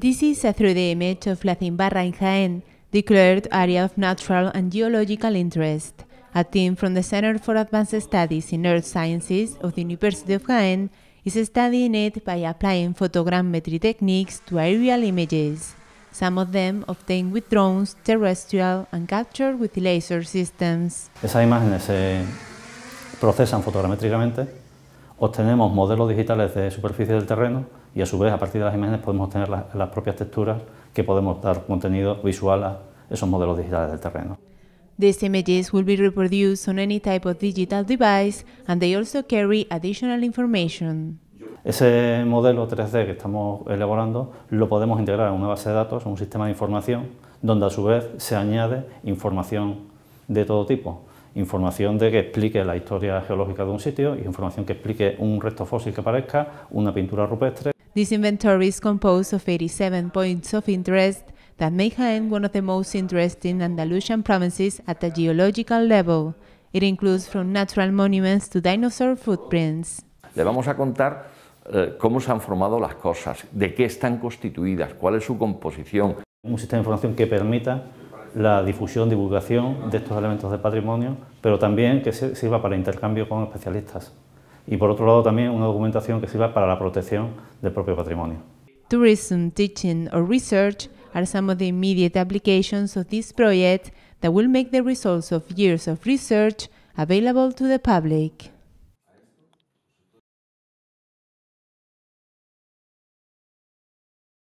This is a 3D image of Lazimbarra in Jaén, declared Area of Natural and Geological Interest. A team from the Center for Advanced Studies in Earth Sciences of the University of Jaén is studying it by applying photogrammetry techniques to aerial images, some of them obtained with drones, terrestrial and captured with laser systems. Esas imágenes se procesan fotogramétricamente obtenemos modelos digitales de superficie del terreno y a su vez a partir de las imágenes podemos obtener las, propias texturas que podemos dar contenido visual a esos modelos digitales del terreno. These images will be reproduced on any type of digital device and they also carry additional information. Ese modelo 3D que estamos elaborando lo podemos integrar en una base de datos, en un sistema de información, donde a su vez se añade información de todo tipo, información de que explique la historia geológica de un sitio y información que explique un resto fósil que aparezca, una pintura rupestre. This inventory is composed of 87 points of interest that make Jaén one of the most interesting Andalusian provinces at the geological level. It includes from natural monuments to dinosaur footprints. Le vamos a contar eh, cómo se han formado las cosas, de qué están constituidas, cuál es su composición. Un sistema de información que permita la difusión, divulgación de estos elementos de patrimonio, pero también que sirva para intercambio con especialistas. Y por otro lado también una documentación que sirva para la protección del propio patrimonio. Tourism, teaching or research are some of the immediate applications of this project that will make the results of years of research available to the public.